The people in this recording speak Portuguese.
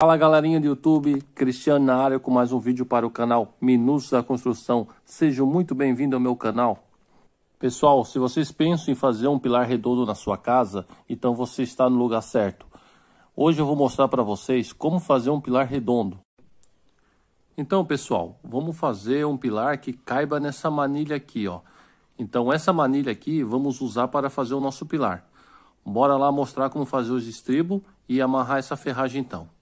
Fala galerinha do YouTube, Cristiano na área com mais um vídeo para o canal Minutos da Construção. Sejam muito bem-vindos ao meu canal. Pessoal, se vocês pensam em fazer um pilar redondo na sua casa, então você está no lugar certo. Hoje eu vou mostrar para vocês como fazer um pilar redondo. Então pessoal, vamos fazer um pilar que caiba nessa manilha aqui. ó. Então essa manilha aqui vamos usar para fazer o nosso pilar. Bora lá mostrar como fazer os estribos e amarrar essa ferragem então.